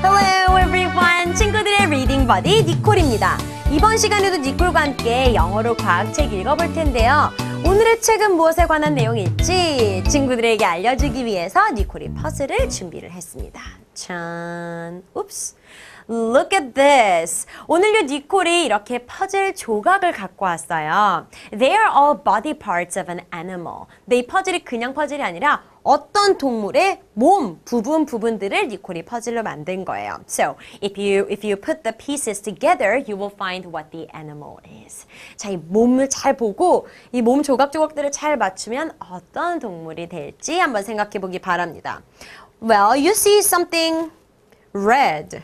Hello everyone! 친구들의 리딩 버디 니콜입니다. 이번 시간에도 니콜과 함께 영어로 과학책 읽어볼 텐데요. 오늘의 책은 무엇에 관한 내용일지 친구들에게 알려주기 위해서 니콜이 퍼즐을 준비를 했습니다. 짠, 옵스. Look at this. 오늘요 니콜이 이렇게 퍼즐 조각을 갖고 왔어요. They are all body parts of an animal. 네, 이 퍼즐이 그냥 퍼즐이 아니라 어떤 동물의 몸 부분 부분들을 니콜이 퍼즐로 만든 거예요. So if you if you put the pieces together, you will find what the animal is. 자, 이 몸을 잘 보고 이 몸 조각 조각들을 잘 맞추면 어떤 동물이 될지 한번 생각해 보기 바랍니다. Well, you see something red.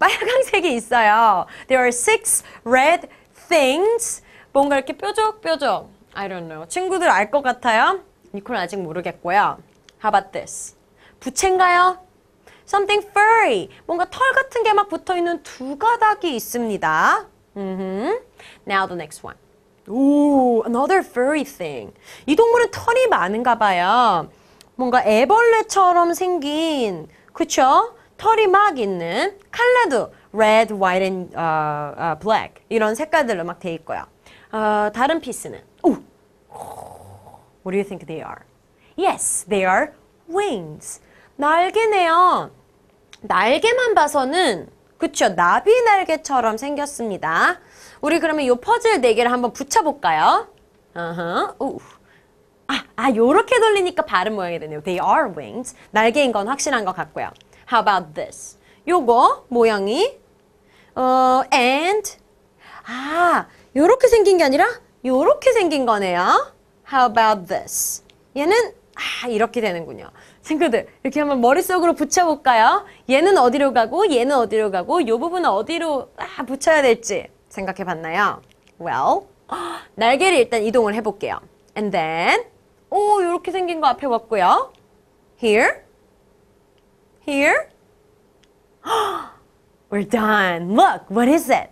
빨강색이 있어요. There are six red things. 뭔가 이렇게 뾰족뾰족. I don't know. 친구들 알 것 같아요? 니콜은 아직 모르겠고요. How about this? 부채인가요? Something furry. 뭔가 털 같은 게 막 붙어있는 두 가닥이 있습니다. Mm-hmm. Now the next one. 오, another furry thing. 이 동물은 털이 많은가 봐요. 뭔가 애벌레처럼 생긴, 그쵸? 털이 막 있는 칼라도 red, white, and uh, uh, black 이런 색깔들로 막돼 있고요. 어, 다른 피스는 오, what do you think they are? Yes, they are wings. 날개네요. 날개만 봐서는 그쵸, 나비 날개처럼 생겼습니다. 우리 그러면 요 퍼즐 네개를 한번 붙여볼까요? 어허, 우. 아, 아, 요렇게 돌리니까 바른 모양이 되네요. They are wings. 날개인 건 확실한 것 같고요. How about this? 요거 모양이 어, and 아, 요렇게 생긴 게 아니라 요렇게 생긴 거네요. How about this? 얘는 아 이렇게 되는군요. 친구들 이렇게 한번 머릿속으로 붙여볼까요? 얘는 어디로 가고 얘는 어디로 가고 이 부분은 어디로 아, 붙여야 될지 생각해봤나요? Well, 날개를 일단 이동을 해볼게요. And then, 오 이렇게 생긴 거 앞에 왔고요. Here, here. We're done. Look, what is it?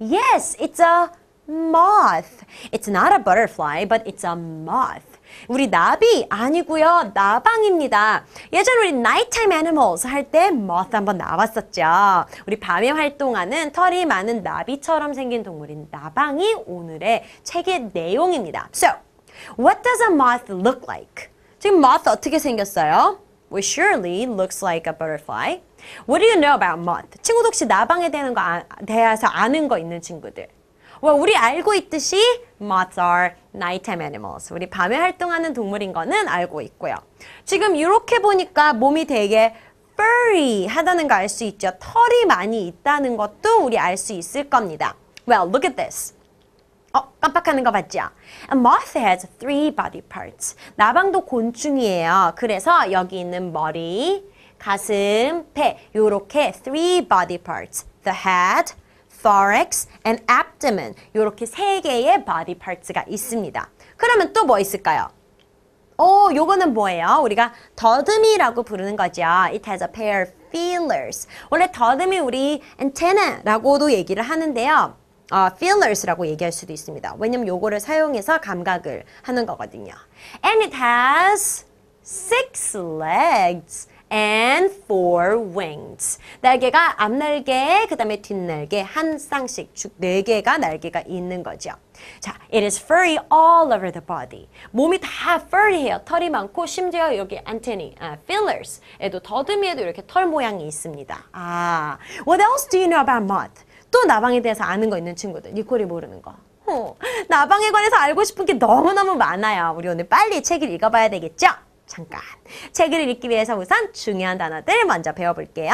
Yes, it's a moth. It's not a butterfly, but it's a moth. 우리 나비 아니고요 나방입니다. 예전 우리 nighttime animals 할 때 moth 한번 나왔었죠. 우리 밤에 활동하는 털이 많은 나비처럼 생긴 동물인 나방이 오늘의 책의 내용입니다. So, what does a moth look like? 지금 moth 어떻게 생겼어요? Well, surely looks like a butterfly. What do you know about moth? 친구들 혹시 나방에 대한 거 아, 대해서 아는 거 있는 친구들? Well, 우리 알고 있듯이 moths are nighttime animals. 우리 밤에 활동하는 동물인 거는 알고 있고요. 지금 이렇게 보니까 몸이 되게 furry 하다는 거 알 수 있죠. 털이 많이 있다는 것도 우리 알 수 있을 겁니다. Well, look at this. 어, 깜빡하는 거 봤죠? A moth has three body parts. 나방도 곤충이에요. 그래서 여기 있는 머리, 가슴, 배 요렇게 three body parts. The head, thorax and abdomen 이렇게 세 개의 body parts가 있습니다. 그러면 또 뭐 있을까요? 오, 요거는 뭐예요? 우리가 더듬이라고 부르는 거죠. It has a pair of feelers. 원래 더듬이 우리 antenna라고도 얘기를 하는데요. 어, feelers라고 얘기할 수도 있습니다. 왜냐면 요거를 사용해서 감각을 하는 거거든요. And it has six legs. and four wings. 날개가 앞날개, 그 다음에 뒷날개 한 쌍씩 쭉 네 개가 날개가 있는 거죠. 자, it is furry all over the body. 몸이 다 furry해요. 털이 많고 심지어 여기 antennae, uh, fillers에도 더듬이에도 이렇게 털 모양이 있습니다. 아, what else do you know about moth? 또 나방에 대해서 아는 거 있는 친구들, 니콜이 모르는 거. 어, 나방에 관해서 알고 싶은 게 너무너무 많아요. 우리 오늘 빨리 책을 읽어봐야 되겠죠? 잠깐. 책을 읽기 위해서 우선 중요한 단어들 먼저 배워볼게요.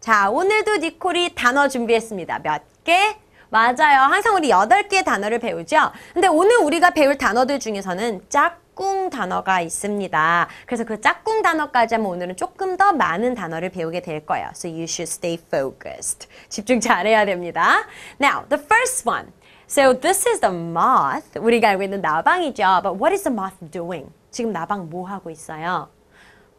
자, 오늘도 니콜이 단어 준비했습니다. 몇 개? 맞아요. 항상 우리 여덟 개의 단어를 배우죠. 근데 오늘 우리가 배울 단어들 중에서는 짝꿍 단어가 있습니다. 그래서 그 짝꿍 단어까지 하면 오늘은 조금 더 많은 단어를 배우게 될 거예요. So you should stay focused. 집중 잘해야 됩니다. Now, the first one. So this is the moth. 우리가 알고 있는 나방이죠. But what is the moth doing? 지금 나방 뭐 하고 있어요?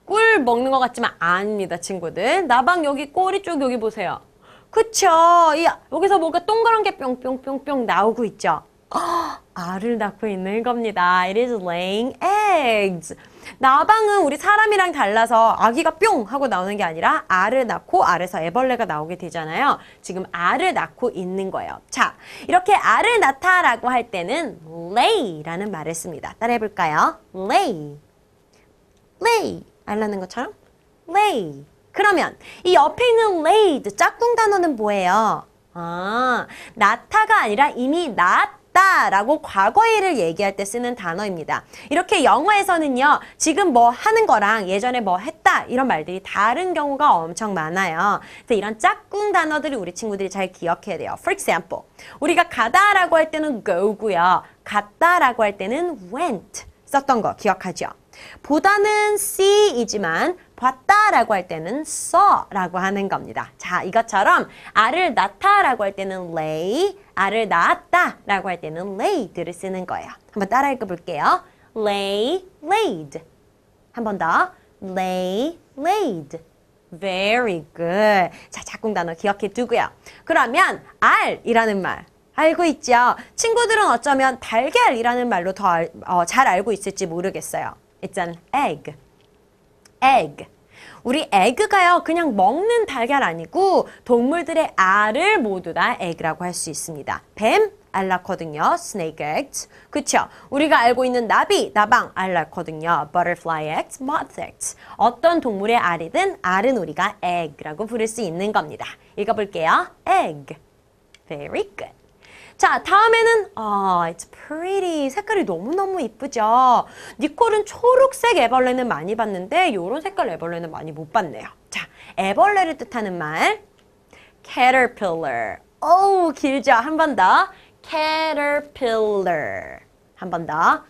꿀 먹는 것 같지만 아닙니다, 친구들. 나방 여기 꼬리 쪽 여기 보세요. 그쵸? 이, 여기서 뭔가 동그란 게 뿅뿅뿅뿅 나오고 있죠. 어, 알을 낳고 있는 겁니다. It is laying eggs. 나방은 우리 사람이랑 달라서 아기가 뿅 하고 나오는 게 아니라 알을 낳고 알에서 애벌레가 나오게 되잖아요. 지금 알을 낳고 있는 거예요. 자, 이렇게 알을 낳다라고 할 때는 lay라는 말을 씁니다. 따라해 볼까요? lay, lay 알 낳는 것처럼 lay. 그러면 이 옆에 있는 laid 짝꿍 단어는 뭐예요? 아, 낳다가 아니라 이미 낳 있다라고 과거일을 얘기할 때 쓰는 단어입니다. 이렇게 영어에서는요. 지금 뭐 하는 거랑 예전에 뭐 했다 이런 말들이 다른 경우가 엄청 많아요. 그래서 이런 짝꿍 단어들이 우리 친구들이 잘 기억해야 돼요. For example, 우리가 가다라고 할 때는 go고요. 갔다라고 할 때는 went 썼던 거 기억하죠? 보다는 see이지만 봤다라고 할 때는 saw라고 하는 겁니다. 자, 이것처럼 알을 낳다라고 할 때는 lay, 알을 낳았다라고 할 때는 laid를 쓰는 거예요. 한번 따라 읽어볼게요. lay, laid. 한번 더. lay, laid. Very good. 자, 작곡 단어 기억해 두고요. 그러면 알이라는 말 알고 있죠? 친구들은 어쩌면 달걀이라는 말로 더잘 어, 알고 있을지 모르겠어요. It's an egg. egg. 우리 에그가요 그냥 먹는 달걀 아니고 동물들의 알을 모두 다 에그라고 할 수 있습니다. 뱀, 알라거든요 snake eggs. 그쵸? 우리가 알고 있는 나비, 나방 알라거든요 butterfly eggs, moth eggs. 어떤 동물의 알이든 알은 우리가 egg라고 부를 수 있는 겁니다. 읽어볼게요. egg. Very good. 자, 다음에는 아, it's pretty. 색깔이 너무너무 이쁘죠? 니콜은 초록색 애벌레는 많이 봤는데 이런 색깔 애벌레는 많이 못 봤네요. 자, 애벌레를 뜻하는 말 caterpillar. 어우, 길죠? 한 번 더. caterpillar. 한 번 더.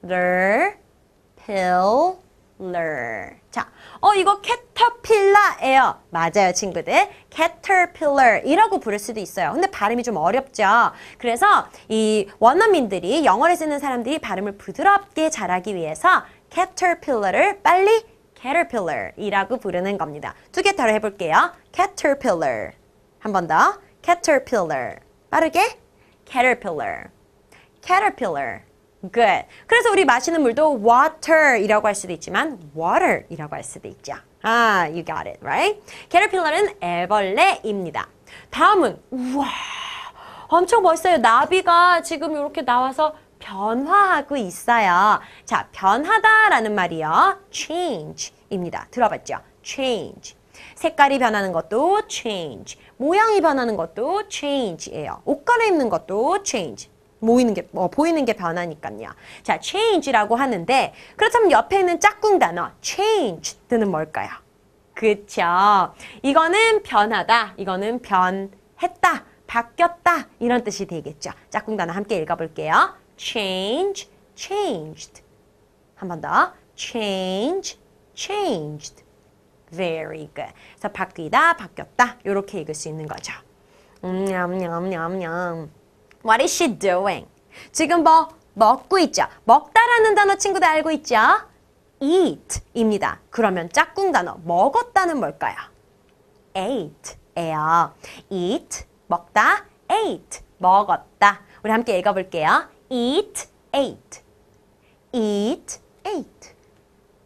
caterpillar. caterpillar. 자, 어 이거 caterpillar예요. 맞아요, 친구들. caterpillar이라고 부를 수도 있어요. 근데 발음이 좀 어렵죠. 그래서 이 원어민들이 영어를 쓰는 사람들이 발음을 부드럽게 잘하기 위해서 caterpillar을 빨리 caterpillar이라고 부르는 겁니다. 두개 따로 해볼게요. caterpillar. 한 번 더. caterpillar. 빠르게. caterpillar. caterpillar. Good. 그래서 우리 마시는 물도 water이라고 할 수도 있지만 water이라고 할 수도 있죠. 아, you got it, right? 캐러필러는 애벌레입니다. 다음은 우와, 엄청 멋있어요. 나비가 지금 이렇게 나와서 변화하고 있어요. 자, 변하다라는 말이요. change입니다. 들어봤죠? change. 색깔이 변하는 것도 change. 모양이 변하는 것도 change예요. 옷 갈아입는 것도 change. 모이는 게, 뭐, 보이는 게 변하니까요. 자, change라고 하는데, 그렇다면 옆에 있는 짝꿍 단어, change 뜨는 뭘까요? 그쵸. 이거는 변하다, 이거는 변했다, 바뀌었다, 이런 뜻이 되겠죠. 짝꿍 단어 함께 읽어볼게요. change, changed. 한 번 더. change, changed. Very good. 그래서 바뀌다, 바뀌었다, 이렇게 읽을 수 있는 거죠. 음, 냠, 냠, 냠, 냠. What is she doing? 지금 뭐 먹고 있죠. 먹다라는 단어 친구들 알고 있죠? eat입니다. 그러면 짝꿍 단어 먹었다는 뭘까요? ate예요. eat, 먹다, ate, 먹었다. 우리 함께 읽어볼게요. eat, ate, eat, ate,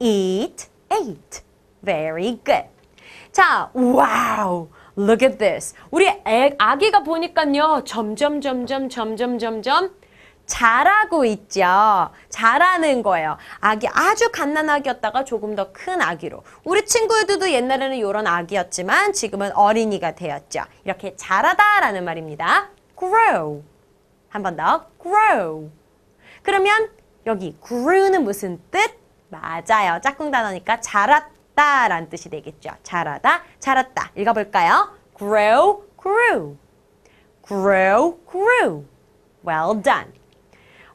eat, ate. Very good. 자, 와우! Wow. Look at this. 우리 애, 아기가 보니까요. 점점 점점 점점 점점 자라고 있죠. 자라는 거예요. 아기 아주 갓난 아기였다가 조금 더 큰 아기로. 우리 친구들도 옛날에는 이런 아기였지만 지금은 어린이가 되었죠. 이렇게 자라다라는 말입니다. grow. 한 번 더. grow. 그러면 여기 grew는 무슨 뜻? 맞아요. 짝꿍 단어니까 자랐다. 자랐다 라는 뜻이 되겠죠. 자라다, 자랐다. 읽어볼까요? grow, grew. grow, grew. well done.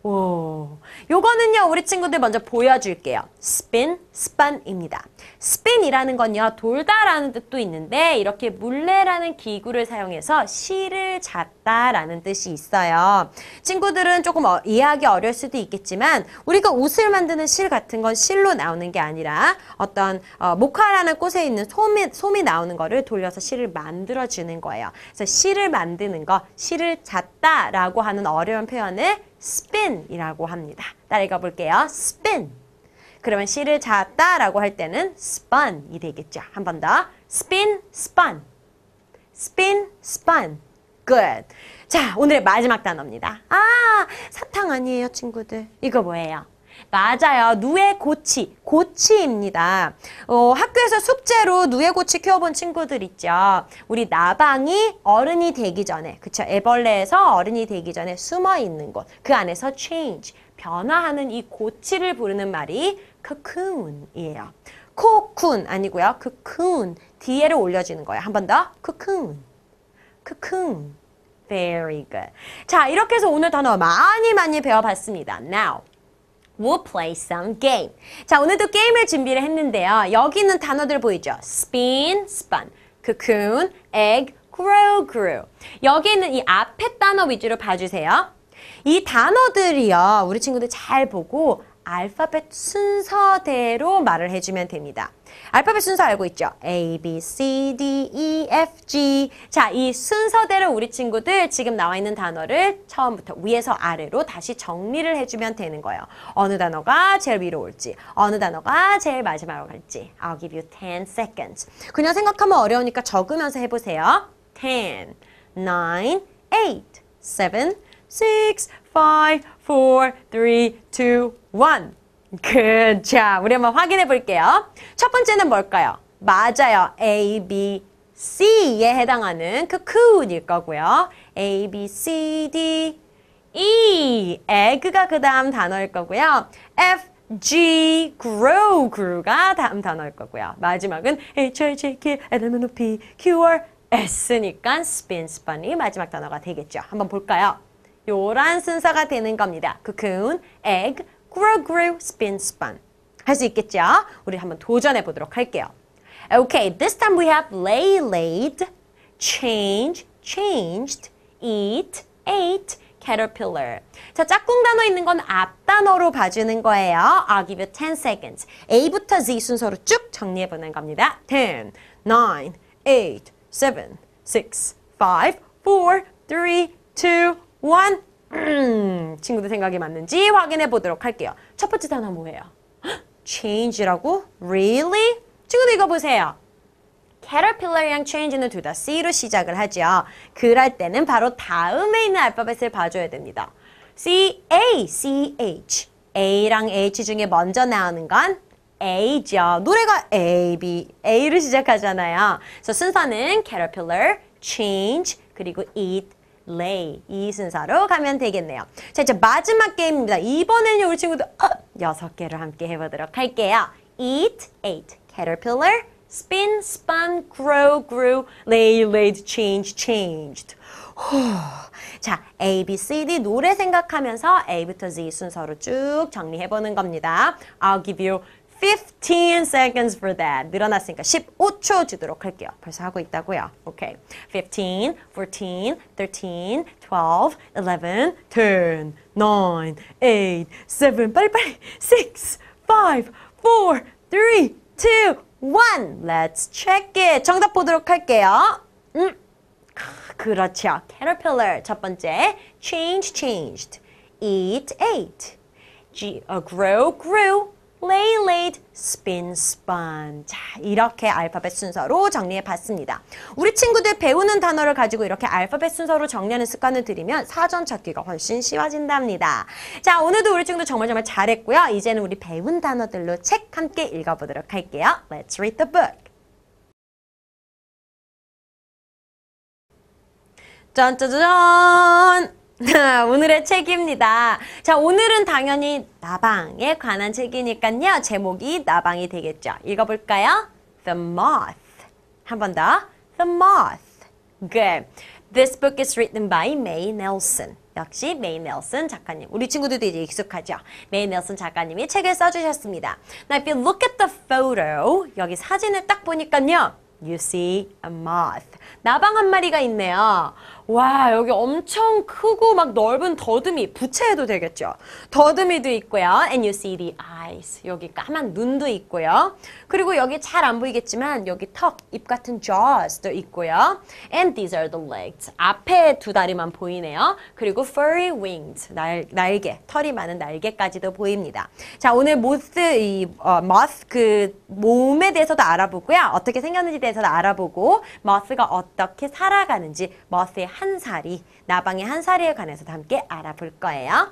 오, 요거는요 우리 친구들 먼저 보여줄게요. spin, spun입니다. spin이라는 건요. 돌다라는 뜻도 있는데 이렇게 물레라는 기구를 사용해서 실을 잡다라는 뜻이 있어요. 친구들은 조금 어, 이해하기 어려울 수도 있겠지만 우리가 옷을 만드는 실 같은 건 실로 나오는 게 아니라 어떤 어, 모카라는 꽃에 있는 솜이, 솜이 나오는 거를 돌려서 실을 만들어주는 거예요. 그래서 실을 만드는 거, 실을 잡다라고 하는 어려운 표현을 spin이라고 합니다. 따라 읽어볼게요. spin. 그러면 실을 잤다라고 할 때는 spun이 되겠죠. 한 번 더. spin, spun. spin, spun. good. 자, 오늘의 마지막 단어입니다. 아, 사탕 아니에요, 친구들. 이거 뭐예요? 맞아요. 누에고치, 고치입니다. 어, 학교에서 숙제로 누에고치 키워본 친구들 있죠. 우리 나방이 어른이 되기 전에, 그쵸? 애벌레에서 어른이 되기 전에 숨어 있는 곳, 그 안에서 change, 변화하는 이 고치를 부르는 말이 cocoon이에요. 코쿤 아니고요. cocoon. 뒤에를 올려주는 거예요. 한 번 더. cocoon. cocoon. Very good. 자, 이렇게 해서 오늘 단어 많이 많이 배워봤습니다. Now. We'll play some game. 자, 오늘도 게임을 준비를 했는데요. 여기 있는 단어들 보이죠? spin, spun, cocoon, egg, grow, grew. 여기 있는 이 앞에 단어 위주로 봐주세요. 이 단어들이요. 우리 친구들 잘 보고 알파벳 순서대로 말을 해주면 됩니다. 알파벳 순서 알고 있죠? A, B, C, D, E, F, G 자, 이 순서대로 우리 친구들 지금 나와 있는 단어를 처음부터 위에서 아래로 다시 정리를 해주면 되는 거예요. 어느 단어가 제일 위로 올지, 어느 단어가 제일 마지막으로 갈지 I'll give you 10 seconds. 그냥 생각하면 어려우니까 적으면서 해보세요. 10, 9, 8, 7, six, five, four, three, two, one. Good. 자, 우리 한번 확인해 볼게요. 첫 번째는 뭘까요? 맞아요. A, B, C에 해당하는 cocoon일 거고요. A, B, C, D, E, egg가 그 다음 단어일 거고요. F, G, grow, grow가 다음 단어일 거고요. 마지막은 H, I, J, K, L, M, N, O, P, Q, R, S니까 spin, spun이 마지막 단어가 되겠죠. 한번 볼까요? 요런 순서가 되는 겁니다. cocoon, egg, grow, grow, spin, spun. 할 수 있겠죠? 우리 한번 도전해 보도록 할게요. Okay, this time we have lay, laid, change, changed, eat, ate, caterpillar. 자, 짝꿍 단어 있는 건 앞단어로 봐주는 거예요. I'll give you 10 seconds. A부터 Z 순서로 쭉 정리해보는 겁니다. 10, 9, 8, 7, 6, 5, 4, 3, 2, 원 음, 친구들 생각이 맞는지 확인해 보도록 할게요. 첫 번째 단어 뭐예요? change라고? really? 친구들 이거 보세요. caterpillar이랑 change는 둘 다 C로 시작을 하죠. 그럴 때는 바로 다음에 있는 알파벳을 봐줘야 됩니다. C, A, C, H. A랑 H 중에 먼저 나오는 건 A죠. 노래가 A, B, A로 시작하잖아요. 그래서 순서는 caterpillar, change, 그리고 eat, lay 이 순서로 가면 되겠네요. 자 이제 마지막 게임입니다. 이번에는 우리 친구들 어, 여섯 개를 함께 해보도록 할게요. eat, ate, caterpillar, spin, spun, grow, grew, lay, laid, change, changed. 후. 자, A, B, C, D 노래 생각하면서 A부터 Z 순서로 쭉 정리해보는 겁니다. I'll give you 15 seconds for that. 늘어났으니까 15초 주도록 할게요. 벌써 하고 있다고요. Okay. 15, 14, 13, 12, 11, 10, 9, 8, 7, 빨리 6, 5, 4, 3, 2, 1. Let's check it. 정답 보도록 할게요. 음. 그렇죠. caterpillar 첫 번째 change changed. eat ate. G, uh, grow grew. lay, laid, spin, spun. 자, 이렇게 알파벳 순서로 정리해 봤습니다. 우리 친구들 배우는 단어를 가지고 이렇게 알파벳 순서로 정리하는 습관을 들이면 사전 찾기가 훨씬 쉬워진답니다. 자, 오늘도 우리 친구들 정말 정말 잘했고요. 이제는 우리 배운 단어들로 책 함께 읽어보도록 할게요. Let's read the book. 짠짜잔! 오늘의 책입니다. 자, 오늘은 당연히 나방에 관한 책이니까요. 제목이 나방이 되겠죠. 읽어볼까요? The Moth. 한 번 더. The Moth. Good. This book is written by m a y Nelson. 역시 메이 넬슨 작가님. 우리 친구들도 이제 익숙하죠. 메이 넬슨 작가님이 책을 써주셨습니다. Now if you look at the photo, 여기 사진을 딱 보니까요. You see a moth. 나방 한 마리가 있네요. 와 여기 엄청 크고 막 넓은 더듬이 부채도 되겠죠 더듬이도 있고요 and you see the eyes 여기 까만 눈도 있고요 그리고 여기 잘 안 보이겠지만 여기 턱, 입 같은 jaws도 있고요 and these are the legs 앞에 두 다리만 보이네요 그리고 furry wings 날, 날개, 털이 많은 날개까지도 보입니다 자 오늘 모스, 이 어, m 스 t 그 몸에 대해서도 알아보고요 어떻게 생겼는지 대해서도 알아보고 m 스가 어떻게 살아가는지 m 스의 한사리, 나방의 한사리에 관해서도 함께 알아볼 거예요.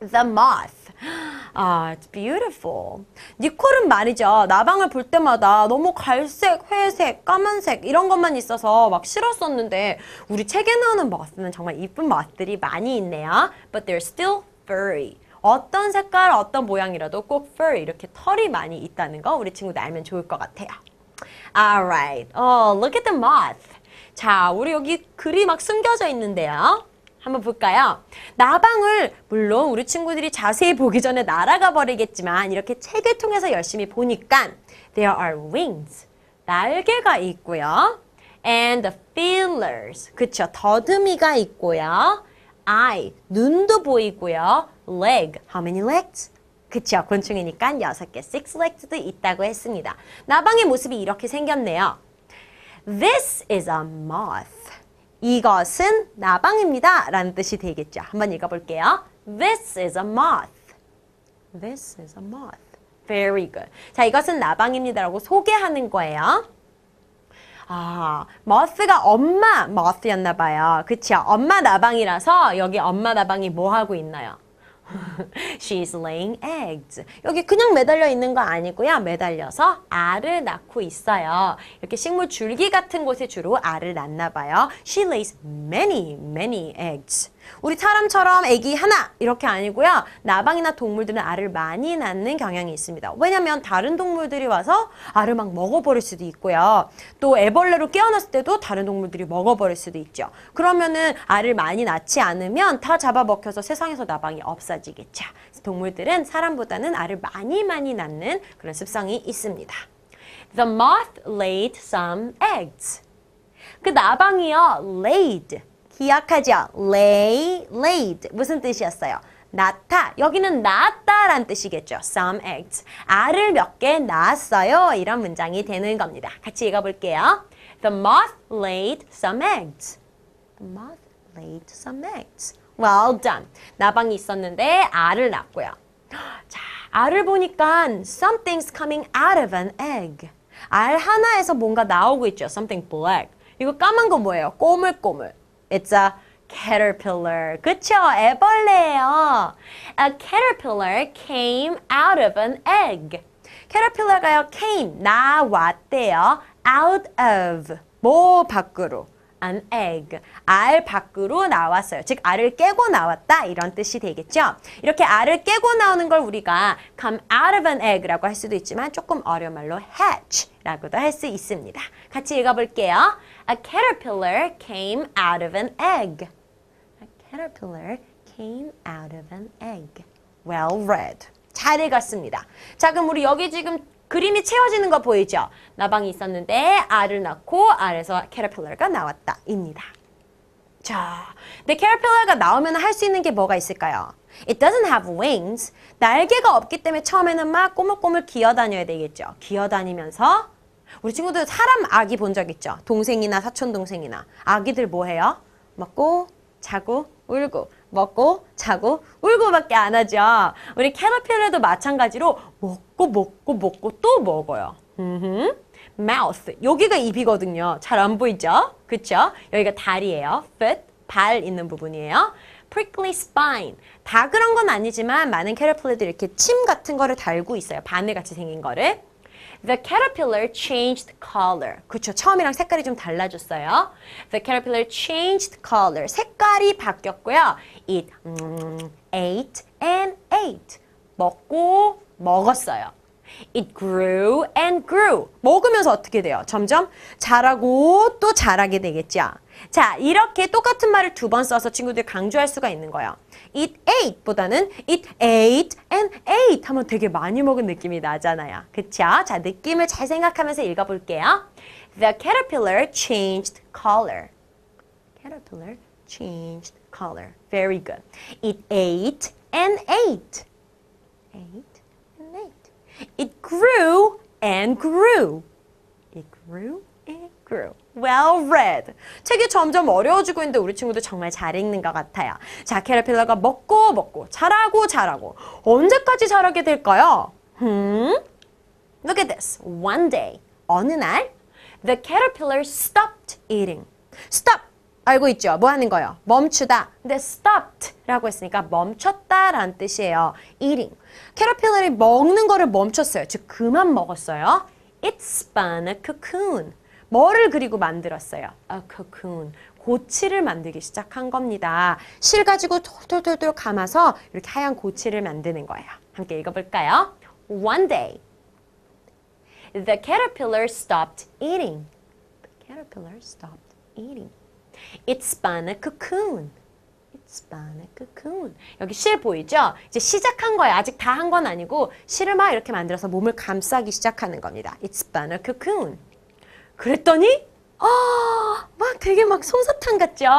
The moth. 아, it's beautiful. 니콜은 말이죠. 나방을 볼 때마다 너무 갈색, 회색, 까만색 이런 것만 있어서 막 싫었었는데 우리 책에 나오는 moth는 정말 이쁜 moth들이 많이 있네요. But they're still furry. 어떤 색깔, 어떤 모양이라도 꼭 fur 이렇게 털이 많이 있다는 거 우리 친구들 알면 좋을 것 같아요. Alright, oh, look at the moth. 자, 우리 여기 글이 막 숨겨져 있는데요. 한번 볼까요? 나방을 물론 우리 친구들이 자세히 보기 전에 날아가 버리겠지만 이렇게 책을 통해서 열심히 보니까 there are wings, 날개가 있고요. and feelers, 그쵸, 더듬이가 있고요. eye, 눈도 보이고요. leg, how many legs? 그쵸, 곤충이니까 여개 s legs도 있다고 했습니다. 나방의 모습이 이렇게 생겼네요. This is a moth. 이것은 나방입니다. 라는 뜻이 되겠죠. 한번 읽어볼게요. This is a moth. This is a moth. Very good. 자, 이것은 나방입니다라고 소개하는 거예요. 아, 머스가 엄마 머스였나 봐요. 그쵸? 엄마 나방이라서 여기 엄마 나방이 뭐 하고 있나요? She's laying eggs. 여기 그냥 매달려 있는 거 아니고요. 매달려서 알을 낳고 있어요. 이렇게 식물 줄기 같은 곳에 주로 알을 낳나 봐요. She lays many, many eggs. 우리 사람처럼 애기 하나 이렇게 아니고요. 나방이나 동물들은 알을 많이 낳는 경향이 있습니다. 왜냐면 다른 동물들이 와서 알을 막 먹어버릴 수도 있고요. 또 애벌레로 깨어났을 때도 다른 동물들이 먹어버릴 수도 있죠. 그러면은 알을 많이 낳지 않으면 다 잡아먹혀서 세상에서 나방이 없어지겠죠. 동물들은 사람보다는 알을 많이 많이 낳는 그런 습성이 있습니다. The moth laid some eggs. 그 나방이요, laid. 기억하죠? lay, laid 무슨 뜻이었어요? 낳다. 여기는 낳았다란 뜻이겠죠. Some eggs. 알을 몇 개 낳았어요. 이런 문장이 되는 겁니다. 같이 읽어볼게요. The moth laid some eggs. The moth laid some eggs. Well done. 나방이 있었는데 알을 낳고요. 자, 알을 보니까 something's coming out of an egg. 알 하나에서 뭔가 나오고 있죠. Something black. 이거 까만 거 뭐예요? 꼬물꼬물. It's a caterpillar. 그쵸? 애벌레예요. A caterpillar came out of an egg. 캐러필러가요 came 나왔대요 out of 뭐 밖으로 an egg 알 밖으로 나왔어요 즉 알을 깨고 나왔다 이런 뜻이 되겠죠 이렇게 알을 깨고 나오는 걸 우리가 come out of an egg 라고 할 수도 있지만 조금 어려운 말로 hatch 라고도 할 수 있습니다 같이 읽어볼게요 A caterpillar came out of an egg. A caterpillar came out of an egg. Well read. 잘 읽었습니다. 자, 그럼 우리 여기 지금 그림이 채워지는 거 보이죠? 나방이 있었는데 알을 낳고 알에서 캐러필러가 나왔다. 입니다. 자, 근데 캐러필러가 나오면 할 수 있는 게 뭐가 있을까요? It doesn't have wings. 날개가 없기 때문에 처음에는 막 꼬물꼬물 기어다녀야 되겠죠. 기어다니면서 우리 친구들 사람 아기 본 적 있죠? 동생이나 사촌동생이나 아기들 뭐해요? 먹고 자고 울고 먹고 자고 울고밖에 안 하죠. 우리 캐러필에도 마찬가지로 먹고 먹고 먹고 또 먹어요. 음흠. mouth 여기가 입이거든요. 잘 안 보이죠? 그쵸? 여기가 다리예요. foot 발 있는 부분이에요. prickly spine 다 그런 건 아니지만 많은 캐러필에도 이렇게 침 같은 거를 달고 있어요. 바늘 같이 생긴 거를. The caterpillar changed color. 그쵸. 처음이랑 색깔이 좀 달라졌어요. The caterpillar changed color. 색깔이 바뀌었고요. It ate and ate. 먹고 먹었어요. It grew and grew. 먹으면서 어떻게 돼요? 점점 자라고 또 자라게 되겠죠. 자, 이렇게 똑같은 말을 두 번 써서 친구들 강조할 수가 있는 거예요. It ate 보다는 it ate and ate 하면 되게 많이 먹은 느낌이 나잖아요. 그쵸? 자, 느낌을 잘 생각하면서 읽어볼게요. The caterpillar changed color. Caterpillar changed color. Very good. It ate and ate. Ate. It grew and grew. It grew and grew. Well read. 책이 점점 어려워지고 있는데 우리 친구들 정말 잘 읽는 것 같아요. 자, 캐러필러가 먹고 먹고 자라고자라고 언제까지 자라게 될까요? 음? Look at this. One day. 어느 날 The caterpillar stopped eating. Stop. 알고 있죠? 뭐 하는 거요? 멈추다. 근데 stopped 라고 했으니까 멈췄다라는 뜻이에요. eating. 캐러필러리 먹는 거를 멈췄어요. 즉 그만 먹었어요. It spun a cocoon. 뭐를 그리고 만들었어요? A cocoon. 고치를 만들기 시작한 겁니다. 실 가지고 톨톨톨톨 감아서 이렇게 하얀 고치를 만드는 거예요. 함께 읽어볼까요? One day, the caterpillar stopped eating. The caterpillar stopped eating. It spun a cocoon. It spun a cocoon. 여기 실 보이죠? 이제 시작한 거예요. 아직 다 한 건 아니고 실을 막 이렇게 만들어서 몸을 감싸기 시작하는 겁니다. It spun a cocoon. 그랬더니 아, 막 되게 막 솜사탕 같죠?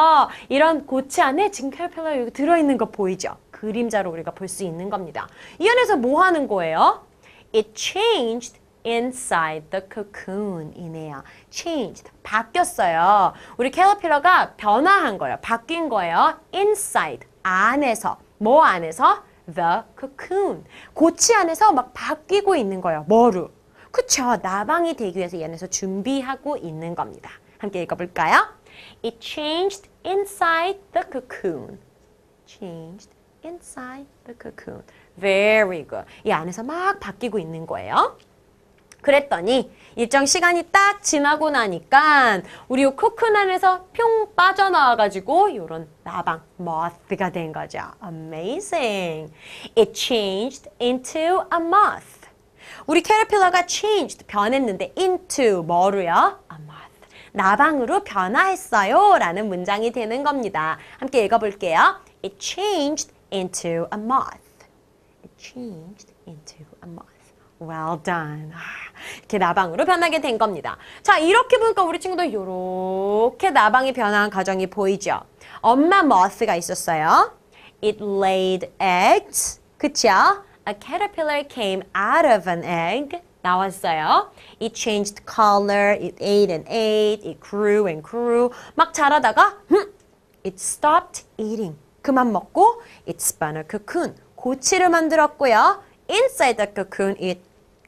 이런 고체 안에 지금 캐펠러 여기 들어있는 거 보이죠? 그림자로 우리가 볼 수 있는 겁니다. 이 안에서 뭐 하는 거예요? It changed inside the cocoon이네요. changed, 바뀌었어요. 우리 캐러필러가 변화한 거예요. 바뀐 거예요. inside, 안에서. 뭐 안에서? the cocoon. 고치 안에서 막 바뀌고 있는 거예요. 뭐로? 그쵸. 나방이 되기 위해서 이 안에서 준비하고 있는 겁니다. 함께 읽어볼까요? It changed inside the cocoon. Changed inside the cocoon. Very good. 이 안에서 막 바뀌고 있는 거예요. 그랬더니 일정 시간이 딱 지나고 나니까 우리 요 코큰 안에서 뿅 빠져나와가지고 요런 나방, moth가 된 거죠. Amazing. It changed into a moth. 우리 캐러필러가 changed, 변했는데 into 뭐로요? A moth. 나방으로 변화했어요. 라는 문장이 되는 겁니다. 함께 읽어볼게요. It changed into a moth. It changed into Well done. 이렇게 나방으로 변하게 된 겁니다. 자, 이렇게 보니까 우리 친구들 이렇게 나방이 변한 과정이 보이죠? 엄마 moth가 있었어요. It laid eggs. 그쵸? A caterpillar came out of an egg. 나왔어요. It changed color, it ate and ate, it grew and grew. 막 자라다가 흠! It stopped eating. 그만 먹고 It spun a cocoon. 고치를 만들었고요. Inside the cocoon, it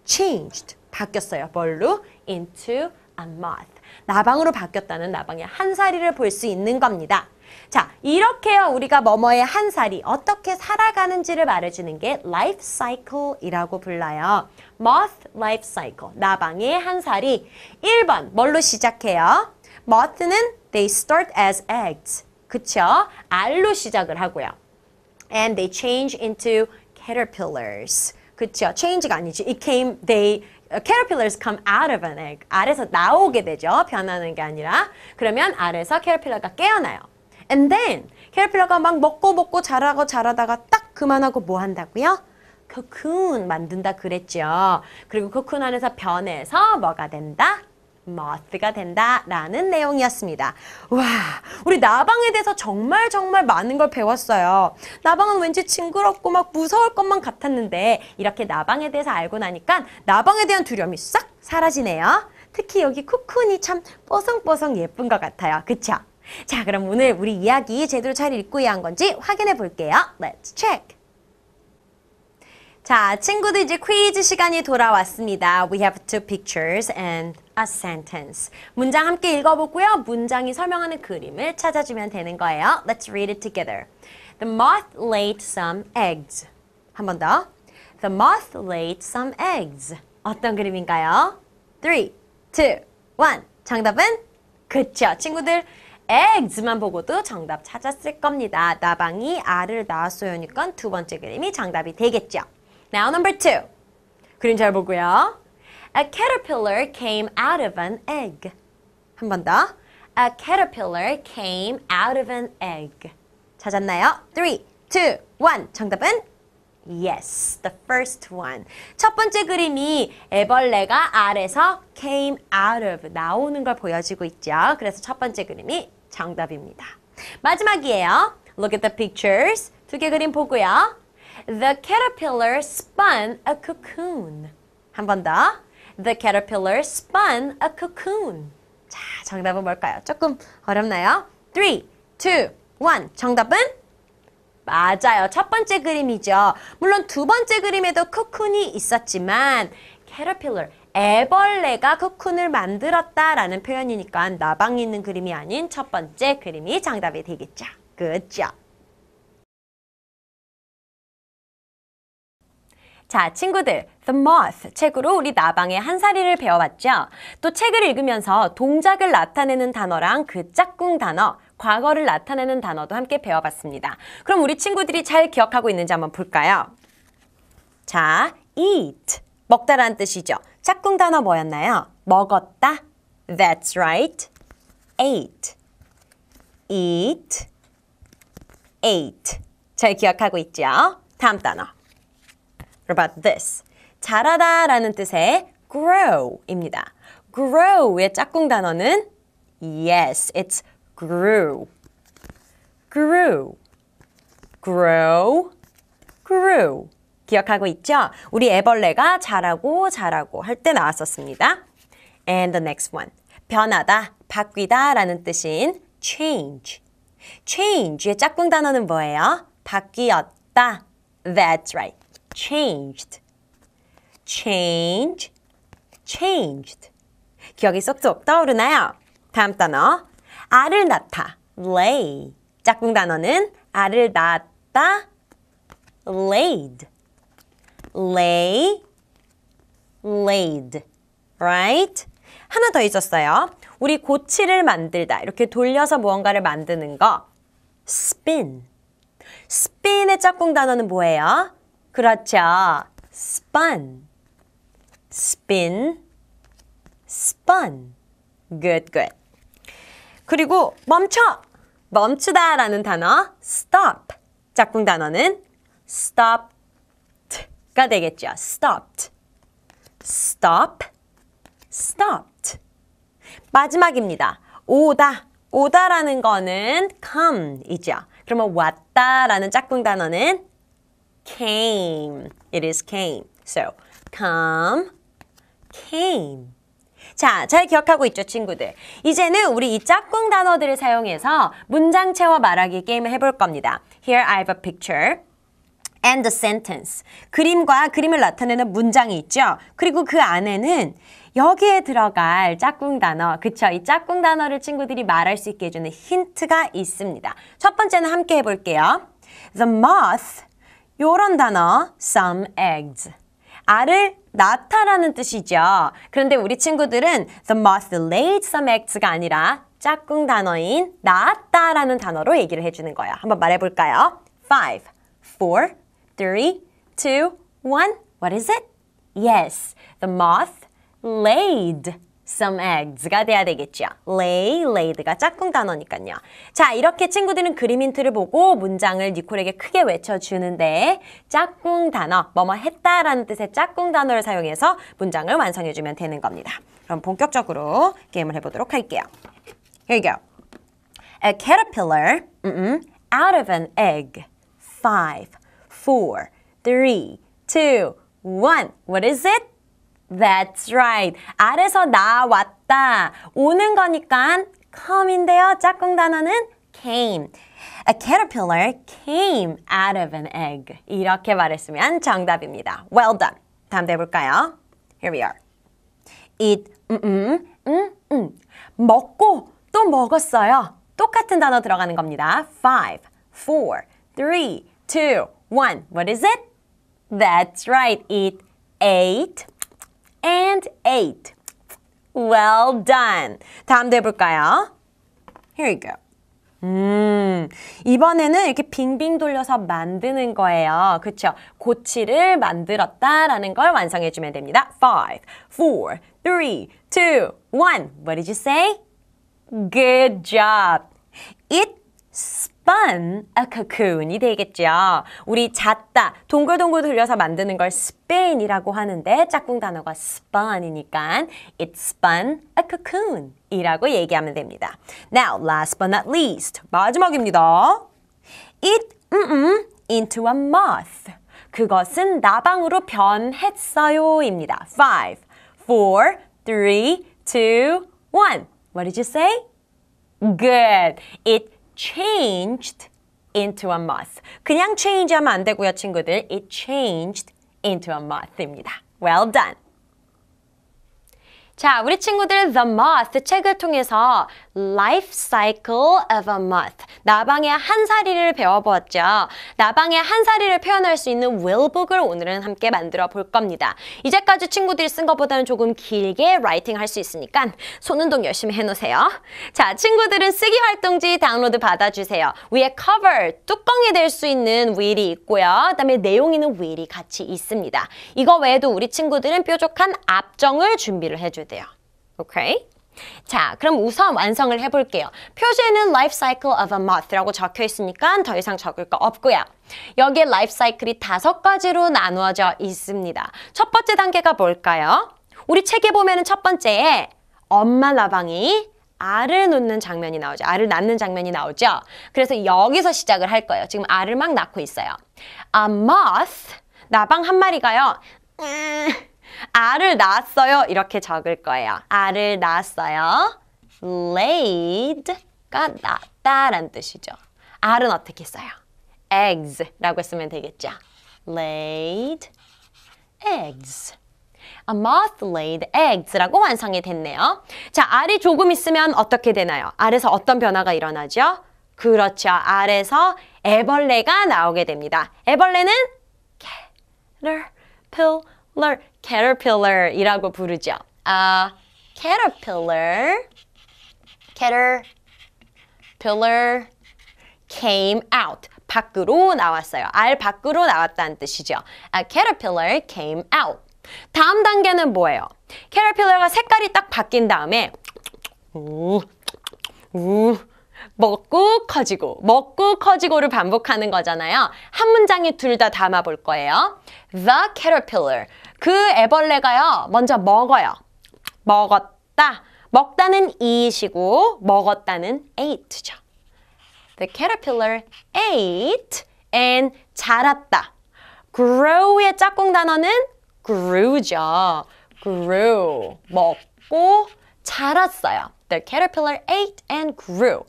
changed 바뀌었어요. 뭘로? into a moth. 나방으로 바뀌었다는 나방의 한사리를 볼 수 있는 겁니다. 자, 이렇게요. 우리가 뭐뭐의 한살이 어떻게 살아가는지를 말해주는 게 life cycle이라고 불러요. moth life cycle, 나방의 한살이 1번, 뭘로 시작해요? moth는 they start as eggs, 그쵸? 알로 시작을 하고요. and they change into caterpillars. 그렇죠. change가 아니지. It came, they, uh, caterpillars come out of an egg. 알에서 나오게 되죠. 변하는 게 아니라. 그러면 알에서 caterpillar가 깨어나요. And then, caterpillar가 막 먹고 먹고 자라고 자라다가 딱 그만하고 뭐 한다고요? cocoon 만든다 그랬죠. 그리고 cocoon 안에서 변해서 뭐가 된다? 머스가 된다라는 내용이었습니다. 와, 우리 나방에 대해서 정말 정말 많은 걸 배웠어요. 나방은 왠지 징그럽고 막 무서울 것만 같았는데 이렇게 나방에 대해서 알고 나니까 나방에 대한 두려움이 싹 사라지네요. 특히 여기 쿠쿤이 참 뽀송뽀송 예쁜 것 같아요. 그쵸? 자, 그럼 오늘 우리 이야기 제대로 잘 읽고 이해한 건지 확인해 볼게요. Let's check! 자, 친구들 이제 퀴즈 시간이 돌아왔습니다. We have two pictures and a sentence. 문장 함께 읽어보고요. 문장이 설명하는 그림을 찾아주면 되는 거예요. Let's read it together. The moth laid some eggs. 한 번 더. The moth laid some eggs. 어떤 그림인가요? 3, 2, 1. 정답은? 그쵸. 친구들. eggs만 보고도 정답 찾았을 겁니다. 나방이 알을 낳았어요니까 두 번째 그림이 정답이 되겠죠. Now number two. 그림 잘 보고요. A caterpillar came out of an egg. 한 번 더. A caterpillar came out of an egg. 찾았나요? 3, 2, 1. 정답은 Yes, the first one. 첫 번째 그림이 애벌레가 알에서 came out of 나오는 걸 보여주고 있죠. 그래서 첫 번째 그림이 정답입니다. 마지막이에요. Look at the pictures. 두 개 그림 보고요. The caterpillar spun a cocoon. 한 번 더. The caterpillar spun a cocoon. 자, 정답은 뭘까요? 조금 어렵나요? 3, 2, 1. 정답은? 맞아요. 첫 번째 그림이죠. 물론 두 번째 그림에도 쿠쿤이 있었지만 caterpillar, 애벌레가 쿠쿤을 만들었다라는 표현이니까 나방이 있는 그림이 아닌 첫 번째 그림이 정답이 되겠죠. 그죠? 자, 친구들, The Moth 책으로 우리 나방의 한사리를 배워봤죠? 또 책을 읽으면서 동작을 나타내는 단어랑 그 짝꿍 단어, 과거를 나타내는 단어도 함께 배워봤습니다. 그럼 우리 친구들이 잘 기억하고 있는지 한번 볼까요? 자, eat, 먹다라는 뜻이죠. 짝꿍 단어 뭐였나요? 먹었다. That's right. ate, eat, ate. 잘 기억하고 있죠? 다음 단어. about this? 자라다 라는 뜻의 grow입니다. grow의 짝꿍 단어는 yes, it's grew. grew. grow. grew. 기억하고 있죠? 우리 애벌레가 자라고 자라고 할 때 나왔었습니다. And the next one. 변하다, 바뀌다 라는 뜻인 change. change의 짝꿍 단어는 뭐예요? 바뀌었다. That's right. changed. change, changed. 기억이 쏙쏙 떠오르나요? 다음 단어, 알을 낳다, lay. 짝꿍 단어는 알을 낳다 laid. lay, laid. right? 하나 더 있었어요. 우리 고치를 만들다. 이렇게 돌려서 무언가를 만드는 거. spin. spin의 짝꿍 단어는 뭐예요? 그렇죠. spun, spin, spun. good, good. 그리고 멈춰! 멈추다 라는 단어 stop. 짝꿍 단어는 stopped가 되겠죠. stopped, stop, stopped. 마지막입니다. 오다. 오다라는 거는 come이죠. 그러면 왔다라는 짝꿍 단어는 came. It is came. So, come, came. 자, 잘 기억하고 있죠, 친구들? 이제는 우리 이 짝꿍 단어들을 사용해서 문장 채워 말하기 게임을 해볼 겁니다. Here I have a picture. and t sentence. 그림과 그림을 나타내는 문장이 있죠. 그리고 그 안에는 여기에 들어갈 짝꿍 단어, 그쵸? 이 짝꿍 단어를 친구들이 말할 수 있게 해주는 힌트가 있습니다. 첫 번째는 함께 해볼게요. The moth 요런 단어 some eggs 알을 낳다라는 뜻이죠. 그런데 우리 친구들은 the moth laid some eggs가 아니라 짝꿍 단어인 낳다라는 단어로 얘기를 해주는 거예요. 한번 말해볼까요? Five, four, three, 5, 4, 3, 2, 1 What is it? Yes, the moth laid some eggs가 돼야 되겠죠. lay, laid가 짝꿍 단어니까요. 자, 이렇게 친구들은 그림 힌트를 보고 문장을 니콜에게 크게 외쳐주는데 짝꿍 단어, 뭐 뭐 했다라는 뜻의 짝꿍 단어를 사용해서 문장을 완성해주면 되는 겁니다. 그럼 본격적으로 게임을 해보도록 할게요. Here you go. A caterpillar mm -mm, out of an egg. Five, four, three, two, one. What is it? That's right. 아래서 나왔다. 오는 거니까 come인데요. 짝꿍 단어는 came. A caterpillar came out of an egg. 이렇게 말했으면 정답입니다. Well done. 다음 대볼까요? Here we are. It, 음, 음, 음, 음. 먹고 또 먹었어요. 똑같은 단어 들어가는 겁니다. Five, four, three, two, one. What is it? That's right. It ate. and ate. Well done. 다음 해볼까요? Here y o go. 음, 이번에는 이렇게 빙빙 돌려서 만드는 거예요. 그쵸? 고치를 만들었다라는 걸 완성해주면 됩니다. 5, 4, 3, 2, 1. What did you say? Good job. It spun a cocoon이 되겠죠. 우리 잤다, 동글동글 돌려서 만드는 걸 spin이라고 하는데 짝꿍 단어가 spun이니까 it spun a cocoon 이라고 얘기하면 됩니다. Now, last but not least, 마지막입니다. It mm, mm, into a moth. 그것은 나방으로 변했어요 입니다. 5, 4, 3, 2, 1. What did you say? Good. It changed into a moth. 그냥 change 하면 안 되고요, 친구들. It changed into a moth입니다. Well done. 자, 우리 친구들 The Moth 책을 통해서 life cycle of a moth. 나방의 한 사리를 배워보았죠. 나방의 한 사리를 표현할 수 있는 willbook을 오늘은 함께 만들어 볼 겁니다. 이제까지 친구들이 쓴 것보다는 조금 길게 라이팅 할 수 있으니까 손 운동 열심히 해놓으세요. 자, 친구들은 쓰기 활동지 다운로드 받아주세요. 위에 cover, 뚜껑이 될 수 있는 윌이 있고요. 그 다음에 내용 있는 윌이 같이 있습니다. 이거 외에도 우리 친구들은 뾰족한 앞정을 준비를 해줘야 돼요. 오케이? Okay? 자, 그럼 우선 완성을 해볼게요. 표지에는 life cycle of a moth라고 적혀 있으니까 더 이상 적을 거 없고요. 여기에 life cycle이 다섯 가지로 나누어져 있습니다. 첫 번째 단계가 뭘까요? 우리 책에 보면 은첫 번째에 엄마 나방이 알을 놓는 장면이 나오죠. 알을 낳는 장면이 나오죠. 그래서 여기서 시작을 할 거예요. 지금 알을 막 낳고 있어요. A moth, 나방 한 마리가요. 음... 알을 낳았어요. 이렇게 적을 거예요. 알을 낳았어요. laid가 낳다란 뜻이죠. 알은 어떻게 써요? eggs라고 쓰면 되겠죠. laid eggs. A moth laid eggs라고 완성이 됐네요. 자, 알이 조금 있으면 어떻게 되나요? 알에서 어떤 변화가 일어나죠? 그렇죠. 알에서 애벌레가 나오게 됩니다. 애벌레는 caterpillar. caterpillar이라고 부르죠. 아, caterpillar, caterpillar came out. 밖으로 나왔어요. 알 밖으로 나왔다는 뜻이죠. A 아, caterpillar came out. 다음 단계는 뭐예요? 캐러필러가 색깔이 딱 바뀐 다음에 우, 우, 먹고 커지고 먹고 커지고를 반복하는 거잖아요. 한 문장에 둘 다 담아볼 거예요. The caterpillar 그 애벌레가요. 먼저 먹어요. 먹었다. 먹다는 e이시고 먹었다는 ate죠. The caterpillar ate and 자랐다. grow의 짝꿍 단어는 grew죠. grew, 먹고 자랐어요. The caterpillar ate and grew.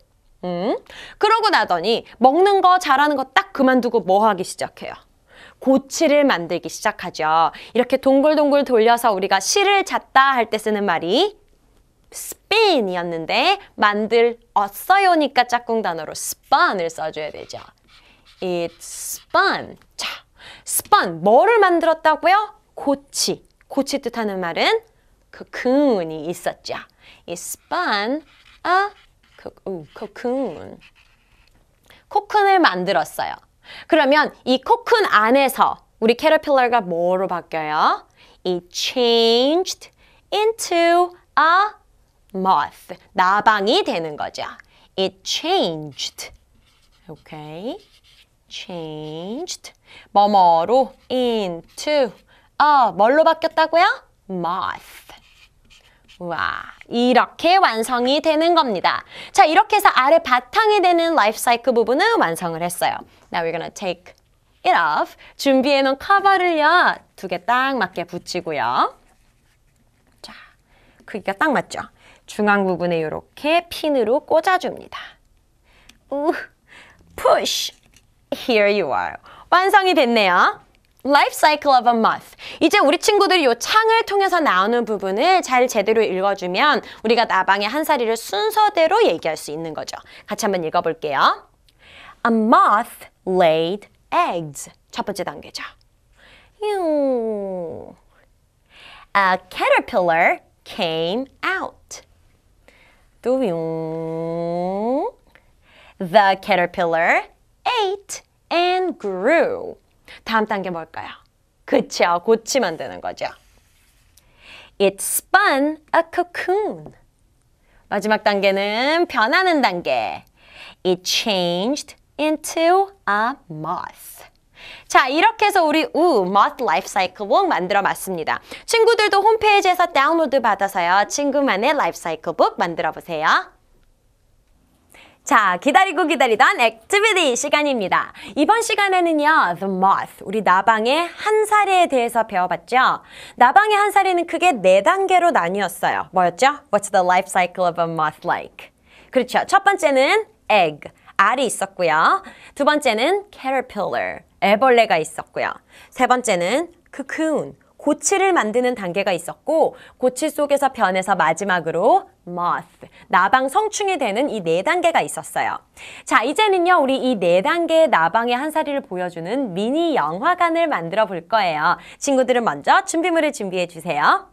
음? 그러고 나더니 먹는 거, 자라는 거 딱 그만두고 뭐 하기 시작해요? 고치를 만들기 시작하죠. 이렇게 동글동글 돌려서 우리가 실을 잤다 할 때 쓰는 말이 spin이었는데 만들었어요니까 짝꿍 단어로 spun을 써줘야 되죠. It spun. 자, spun. 뭐를 만들었다고요? 고치. 고치 뜻하는 말은 cocoon이 그 있었죠. It spun a cocoon. 그, 음, 그 코쿤을 만들었어요. 그러면 이 코쿤 안에서 우리 캐러필러가 뭐로 바뀌어요? 이 changed into a moth. 나방이 되는 거죠. It changed. Okay. changed. 뭐뭐로 into 어, 뭘로 바뀌었다고요? moth. 와, 이렇게 완성이 되는 겁니다. 자, 이렇게 해서 아래 바탕이 되는 라이프 사이클 부분은 완성을 했어요. Now we're gonna take it off. 준비해놓은 커버를요. 두 개 딱 맞게 붙이고요. 자, 크기가 딱 맞죠? 중앙 부분에 이렇게 핀으로 꽂아줍니다. 우, push. Here you are. 완성이 됐네요. Life Cycle of a Moth. 이제 우리 친구들이 이 창을 통해서 나오는 부분을 잘 제대로 읽어주면 우리가 나방의 한 사리를 순서대로 얘기할 수 있는 거죠. 같이 한번 읽어볼게요. A moth laid eggs. 첫 번째 단계죠. 유. A caterpillar came out. 또 유. The caterpillar ate and grew. 다음 단계 뭘까요? 그치요. 고치 만드는 거죠. It spun a cocoon. 마지막 단계는 변하는 단계. It changed into a moth. 자, 이렇게 해서 우리 우 moth life cycle 만들어 봤습니다. 친구들도 홈페이지에서 다운로드 받아서요. 친구만의 life cycle book 만들어 보세요. 자, 기다리고 기다리던 액티비티 시간입니다. 이번 시간에는요, the moth, 우리 나방의 한 사례에 대해서 배워봤죠? 나방의 한 사례는 크게 네 단계로 나뉘었어요. 뭐였죠? What's the life cycle of a moth like? 그렇죠. 첫 번째는 egg. 알이 있었고요. 두 번째는 caterpillar, 애벌레가 있었고요. 세 번째는 cocoon, 고치를 만드는 단계가 있었고 고치 속에서 변해서 마지막으로 moth, 나방 성충이 되는 이 네 단계가 있었어요. 자, 이제는요. 우리 이 네 단계의 나방의 한 사리를 보여주는 미니 영화관을 만들어 볼 거예요. 친구들은 먼저 준비물을 준비해 주세요.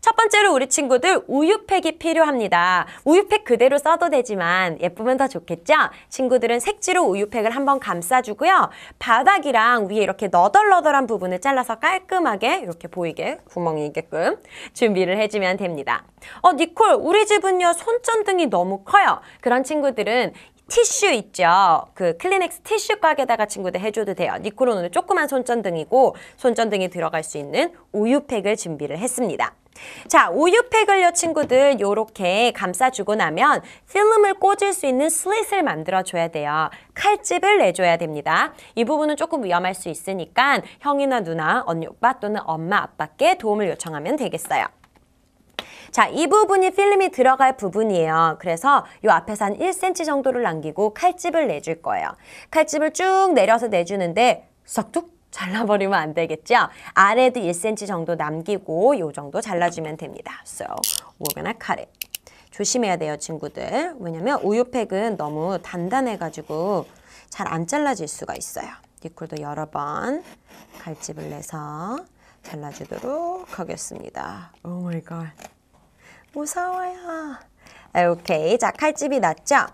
첫 번째로 우리 친구들 우유팩이 필요합니다. 우유팩 그대로 써도 되지만 예쁘면 더 좋겠죠? 친구들은 색지로 우유팩을 한번 감싸주고요. 바닥이랑 위에 이렇게 너덜너덜한 부분을 잘라서 깔끔하게 이렇게 보이게 구멍이 있게끔 준비를 해주면 됩니다. 어, 니콜, 우리 집은요, 손전등이 너무 커요. 그런 친구들은 티슈 있죠. 그 클리넥스 티슈 가게다가 친구들 해줘도 돼요. 니콜은 오늘 조그만 손전등이고 손전등이 들어갈 수 있는 우유팩을 준비를 했습니다. 자, 우유팩을요 친구들 요렇게 감싸주고 나면 필름을 꽂을 수 있는 슬릿을 만들어줘야 돼요. 칼집을 내줘야 됩니다. 이 부분은 조금 위험할 수 있으니까 형이나 누나, 언니, 오빠 또는 엄마, 아빠께 도움을 요청하면 되겠어요. 자, 이 부분이 필름이 들어갈 부분이에요. 그래서 이 앞에서 한 1cm 정도를 남기고 칼집을 내줄 거예요. 칼집을 쭉 내려서 내주는데 쏙둑 잘라버리면 안 되겠죠? 아래도 1cm 정도 남기고 요 정도 잘라주면 됩니다. So, we're gonna cut it. 조심해야 돼요, 친구들. 왜냐면 우유팩은 너무 단단해가지고 잘 안 잘라질 수가 있어요. 니콜도 여러 번칼집을 내서 잘라주도록 하겠습니다. 오 마이 갓. 무서워요. 오케이. 자, 칼집이 났죠?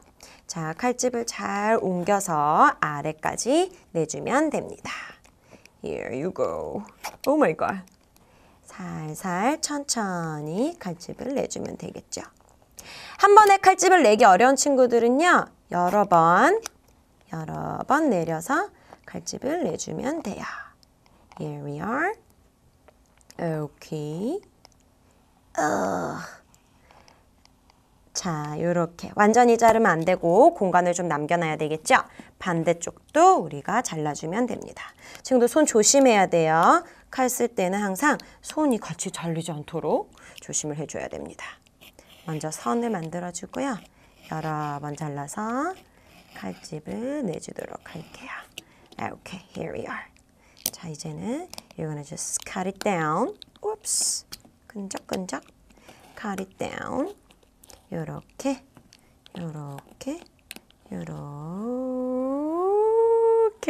자, 칼집을 잘 옮겨서 아래까지 내주면 됩니다. Here you go. Oh my 살살 천천히 칼집을 내주면 되겠죠. 한 번에 칼집을 내기 어려운 친구들은요. 여러 번, 여러 번 내려서 칼집을 내주면 돼요. Here we are. 오케이. 어. 자, 요렇게 완전히 자르면 안 되고 공간을 좀 남겨놔야 되겠죠? 반대쪽도 우리가 잘라주면 됩니다. 지금도 손 조심해야 돼요. 칼 쓸 때는 항상 손이 같이 잘리지 않도록 조심을 해줘야 됩니다. 먼저 선을 만들어주고요. 여러 번 잘라서 칼집을 내주도록 할게요. Okay, 아, here we are. 자, 이제는 you're gonna just cut it down. Oops. 끈적끈적. cut it down. 요렇게. 요렇게.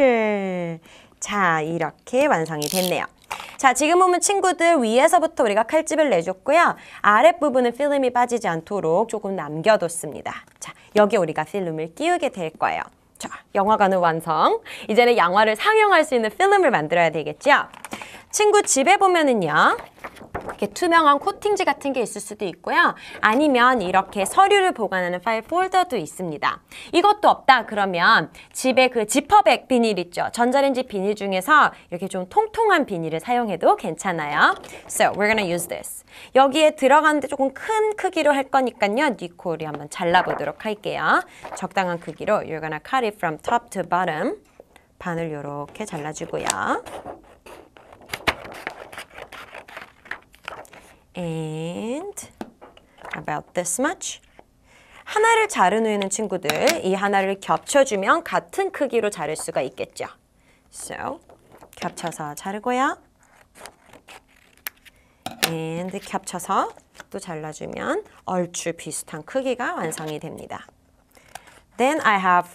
요렇게. 자, 이렇게 완성이 됐네요. 자, 지금 보면 친구들 위에서부터 우리가 칼집을 내줬고요. 아랫부분은 필름이 빠지지 않도록 조금 남겨뒀습니다. 자, 여기 우리가 필름을 끼우게 될 거예요. 자, 영화관은 완성. 이제는 영화를 상영할 수 있는 필름을 만들어야 되겠죠? 친구 집에 보면은요. 이렇게 투명한 코팅지 같은 게 있을 수도 있고요. 아니면 이렇게 서류를 보관하는 파일 폴더도 있습니다. 이것도 없다 그러면 집에 그 지퍼백 비닐 있죠. 전자레인지 비닐 중에서 이렇게 좀 통통한 비닐을 사용해도 괜찮아요. So we're gonna use this. 여기에 들어가는데 조금 큰 크기로 할 거니까요. 니콜이 한번 잘라보도록 할게요. 적당한 크기로 you're gonna cut it from top to bottom. 반을 이렇게 잘라주고요. and about this much. 하나를 자르는 친구들, 이 하나를 겹쳐주면 같은 크기로 자를 수가 있겠죠. So, 겹쳐서 자르고요. and 겹쳐서 또 잘라주면 얼추 비슷한 크기가 완성이 됩니다. Then I have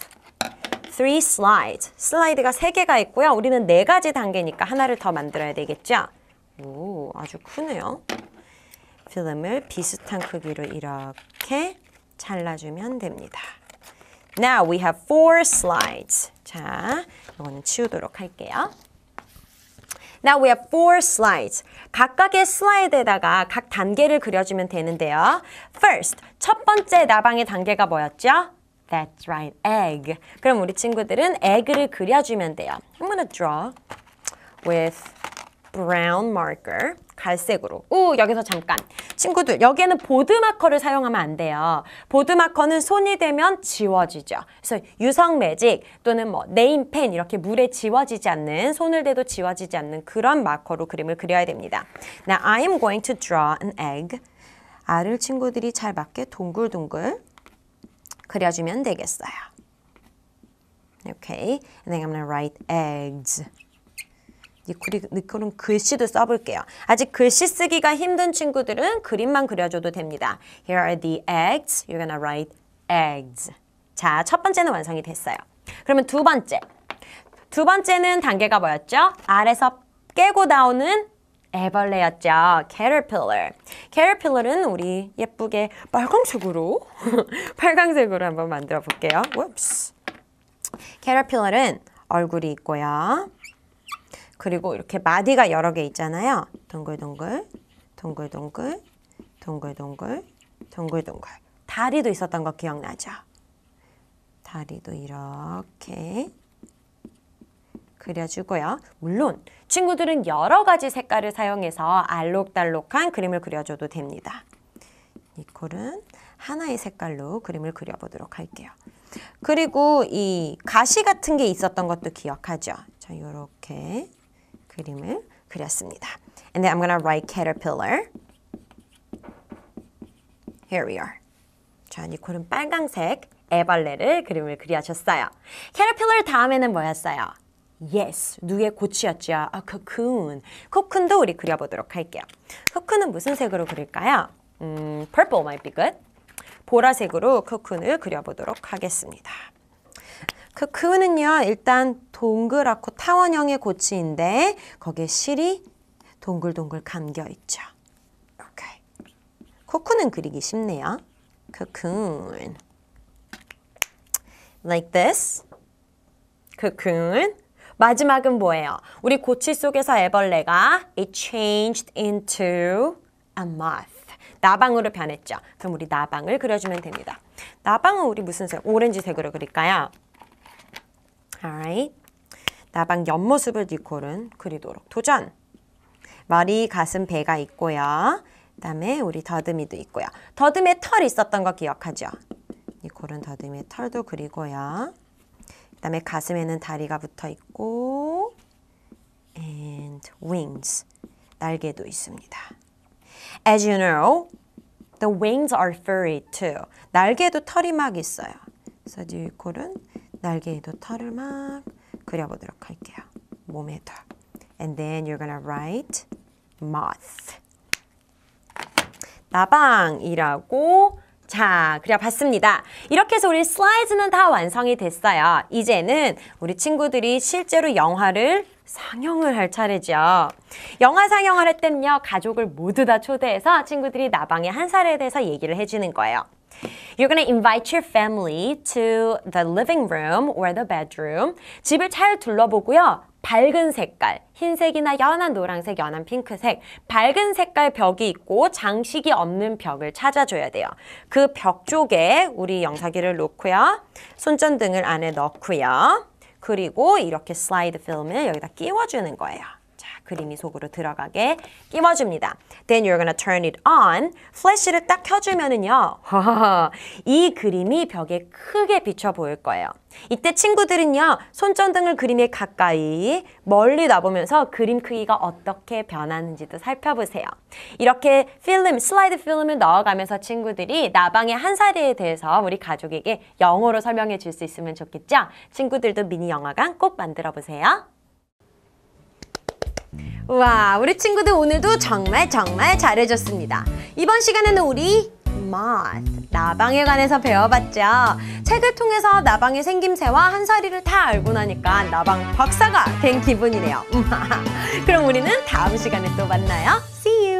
three slides. 슬라이드가 세개가 있고요. 우리는 네가지 단계니까 하나를 더 만들어야 되겠죠? 오, 아주 크네요. 필름을 비슷한 크기로 이렇게 잘라주면 됩니다. Now we have four slides. 자, 이거는 치우도록 할게요. Now we have four slides. 각각의 슬라이드에다가 각 단계를 그려주면 되는데요. First, 첫 번째 나방의 단계가 뭐였죠? That's right, egg. 그럼 우리 친구들은 에그를 그려주면 돼요. I'm gonna draw with brown marker. 갈색으로 우 여기서 잠깐 친구들 여기에는 보드마커를 사용하면 안 돼요 보드마커는 손이 되면 지워지죠 그래서 유성 매직 또는 뭐 네임펜 이렇게 물에 지워지지 않는 손을 대도 지워지지 않는 그런 마커로 그림을 그려야 됩니다 Now I am going to draw an egg 알을 친구들이 잘 맞게 동글동글 그려주면 되겠어요 Okay, and then I'm gonna write eggs 니코는 글씨도 써볼게요. 아직 글씨 쓰기가 힘든 친구들은 그림만 그려줘도 됩니다. Here are the eggs. You're gonna write eggs. 자, 첫 번째는 완성이 됐어요. 그러면 두 번째. 두 번째는 단계가 뭐였죠? 알에서 깨고 나오는 애벌레였죠. caterpillar. caterpillar은 우리 예쁘게 빨강색으로 빨강색으로 한번 만들어 볼게요. Whoops. caterpillar은 얼굴이 있고요. 그리고 이렇게 마디가 여러 개 있잖아요. 동글동글, 동글동글, 동글동글, 동글동글. 다리도 있었던 거 기억나죠? 다리도 이렇게 그려주고요. 물론 친구들은 여러 가지 색깔을 사용해서 알록달록한 그림을 그려줘도 됩니다. 니콜은 하나의 색깔로 그림을 그려보도록 할게요. 그리고 이 가시 같은 게 있었던 것도 기억하죠? 자, 요렇게 그림을 그렸습니다. And then I'm going to write caterpillar. Here we are. 자, 니콜은 빨강색 애벌레를 그림을 그려줬어요. caterpillar 다음에는 뭐였어요? Yes, 누의 고치였죠. 아, cocoon. 코쿤도 우리 그려보도록 할게요. 코쿤은 무슨 색으로 그릴까요? 음, purple might be good. 보라색으로 코쿤을 그려보도록 하겠습니다. 그 크는요 일단 동그랗고 타원형의 고치인데 거기에 실이 동글동글 감겨 있죠. 오케이. 코코는 그리기 쉽네요. c o c Like this. c o 마지막은 뭐예요? 우리 고치 속에서 애벌레가 it changed into a moth. 나방으로 변했죠. 그럼 우리 나방을 그려주면 됩니다. 나방은 우리 무슨 색? 오렌지색으로 그릴까요? Alright. 나방 옆모습을 니콜은 그리도록 도전! 머리, 가슴, 배가 있고요. 그 다음에 우리 더듬이도 있고요. 더듬에 털 있었던 거 기억하죠? 니콜은 더듬이 털도 그리고요. 그 다음에 가슴에는 다리가 붙어 있고 and wings, 날개도 있습니다. As you know, the wings are furry too. 날개도 털이 막 있어요. 그래서 니콜은 날개에도 털을 막 그려보도록 할게요. 몸에 털. And then you're gonna write moth. 나방이라고 자, 그려봤습니다. 이렇게 해서 우리 슬라이드는 다 완성이 됐어요. 이제는 우리 친구들이 실제로 영화를 상영을 할 차례죠. 영화 상영을 할 때는요, 가족을 모두 다 초대해서 친구들이 나방의 한 살에 대해서 얘기를 해주는 거예요. You're going to invite your family to the living room or the bedroom. 집을 잘 둘러보고요. 밝은 색깔, 흰색이나 연한 노란색, 연한 핑크색, 밝은 색깔 벽이 있고 장식이 없는 벽을 찾아줘야 돼요. 그 벽 쪽에 우리 영사기를 놓고요. 손전등을 안에 넣고요. 그리고 이렇게 슬라이드 필름을 여기다 끼워주는 거예요. 그림이 속으로 들어가게 끼워줍니다. Then you're gonna turn it on. 플래시를 딱 켜주면은요. 이 그림이 벽에 크게 비쳐 보일 거예요. 이때 친구들은요. 손전등을 그림에 가까이 멀리 놔보면서 그림 크기가 어떻게 변하는지도 살펴보세요. 이렇게 필름, 슬라이드 필름을 넣어가면서 친구들이 나방의 한 사례에 대해서 우리 가족에게 영어로 설명해 줄 수 있으면 좋겠죠? 친구들도 미니 영화관 꼭 만들어 보세요. 와, 우리 친구들 오늘도 정말 정말 잘해줬습니다. 이번 시간에는 우리 moth, 나방에 관해서 배워봤죠. 책을 통해서 나방의 생김새와 한사리를 다 알고 나니까 나방 박사가 된 기분이네요. 그럼 우리는 다음 시간에 또 만나요. See you!